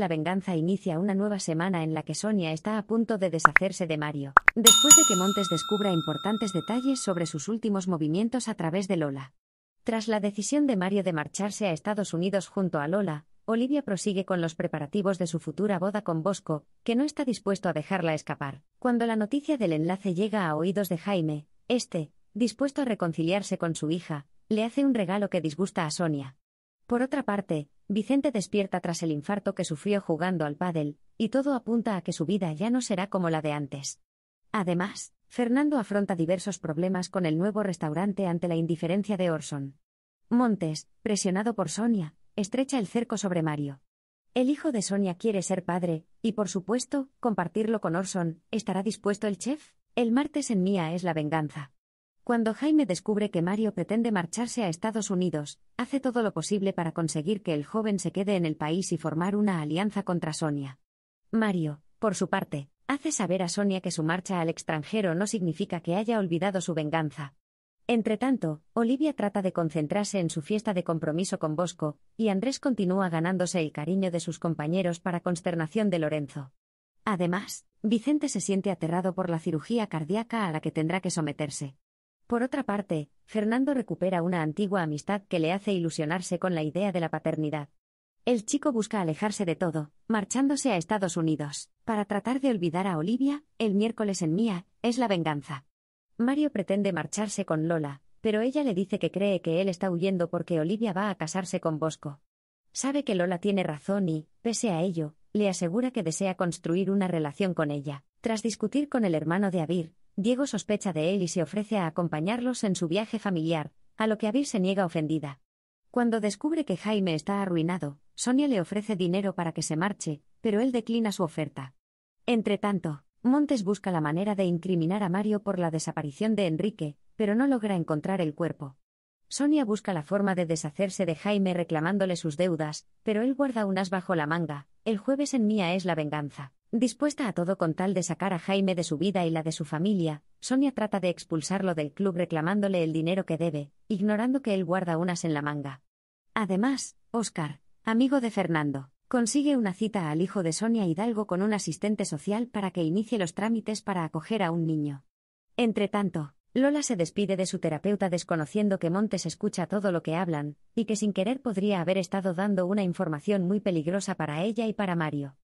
la venganza inicia una nueva semana en la que Sonia está a punto de deshacerse de Mario, después de que Montes descubra importantes detalles sobre sus últimos movimientos a través de Lola. Tras la decisión de Mario de marcharse a Estados Unidos junto a Lola, Olivia prosigue con los preparativos de su futura boda con Bosco, que no está dispuesto a dejarla escapar. Cuando la noticia del enlace llega a oídos de Jaime, este, dispuesto a reconciliarse con su hija, le hace un regalo que disgusta a Sonia. Por otra parte, Vicente despierta tras el infarto que sufrió jugando al pádel, y todo apunta a que su vida ya no será como la de antes. Además, Fernando afronta diversos problemas con el nuevo restaurante ante la indiferencia de Orson. Montes, presionado por Sonia, estrecha el cerco sobre Mario. El hijo de Sonia quiere ser padre, y por supuesto, compartirlo con Orson, ¿estará dispuesto el chef? El martes en Mía es la venganza. Cuando Jaime descubre que Mario pretende marcharse a Estados Unidos, hace todo lo posible para conseguir que el joven se quede en el país y formar una alianza contra Sonia. Mario, por su parte, hace saber a Sonia que su marcha al extranjero no significa que haya olvidado su venganza. tanto, Olivia trata de concentrarse en su fiesta de compromiso con Bosco, y Andrés continúa ganándose el cariño de sus compañeros para consternación de Lorenzo. Además, Vicente se siente aterrado por la cirugía cardíaca a la que tendrá que someterse. Por otra parte, Fernando recupera una antigua amistad que le hace ilusionarse con la idea de la paternidad. El chico busca alejarse de todo, marchándose a Estados Unidos, para tratar de olvidar a Olivia, el miércoles en Mía, es la venganza. Mario pretende marcharse con Lola, pero ella le dice que cree que él está huyendo porque Olivia va a casarse con Bosco. Sabe que Lola tiene razón y, pese a ello, le asegura que desea construir una relación con ella. Tras discutir con el hermano de Abir. Diego sospecha de él y se ofrece a acompañarlos en su viaje familiar, a lo que Abir se niega ofendida. Cuando descubre que Jaime está arruinado, Sonia le ofrece dinero para que se marche, pero él declina su oferta. Entretanto, Montes busca la manera de incriminar a Mario por la desaparición de Enrique, pero no logra encontrar el cuerpo. Sonia busca la forma de deshacerse de Jaime reclamándole sus deudas, pero él guarda unas bajo la manga. El jueves en Mía es la venganza. Dispuesta a todo con tal de sacar a Jaime de su vida y la de su familia, Sonia trata de expulsarlo del club reclamándole el dinero que debe, ignorando que él guarda unas en la manga. Además, Oscar, amigo de Fernando, consigue una cita al hijo de Sonia Hidalgo con un asistente social para que inicie los trámites para acoger a un niño. Entretanto, Lola se despide de su terapeuta desconociendo que Montes escucha todo lo que hablan, y que sin querer podría haber estado dando una información muy peligrosa para ella y para Mario.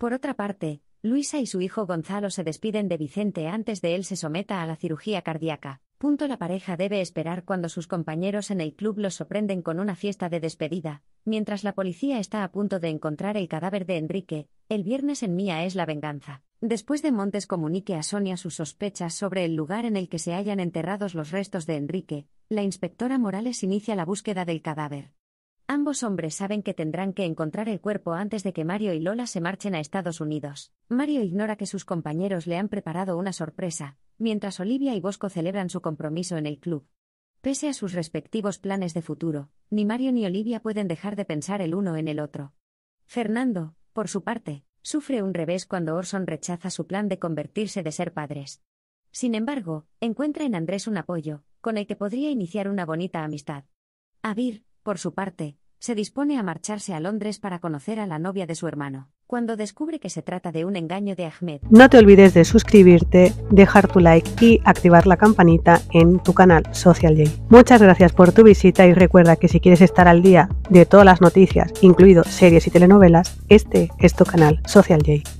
Por otra parte, Luisa y su hijo Gonzalo se despiden de Vicente antes de él se someta a la cirugía cardíaca. Punto la pareja debe esperar cuando sus compañeros en el club los sorprenden con una fiesta de despedida. Mientras la policía está a punto de encontrar el cadáver de Enrique, el viernes en Mía es la venganza. Después de Montes comunique a Sonia sus sospechas sobre el lugar en el que se hayan enterrados los restos de Enrique, la inspectora Morales inicia la búsqueda del cadáver. Ambos hombres saben que tendrán que encontrar el cuerpo antes de que Mario y Lola se marchen a Estados Unidos. Mario ignora que sus compañeros le han preparado una sorpresa, mientras Olivia y Bosco celebran su compromiso en el club. Pese a sus respectivos planes de futuro, ni Mario ni Olivia pueden dejar de pensar el uno en el otro. Fernando, por su parte, sufre un revés cuando Orson rechaza su plan de convertirse de ser padres. Sin embargo, encuentra en Andrés un apoyo, con el que podría iniciar una bonita amistad. Avir, por su parte, se dispone a marcharse a Londres para conocer a la novia de su hermano, cuando descubre que se trata de un engaño de Ahmed. No te olvides de suscribirte, dejar tu like y activar la campanita en tu canal Social J. Muchas gracias por tu visita y recuerda que si quieres estar al día de todas las noticias, incluido series y telenovelas, este es tu canal Social J.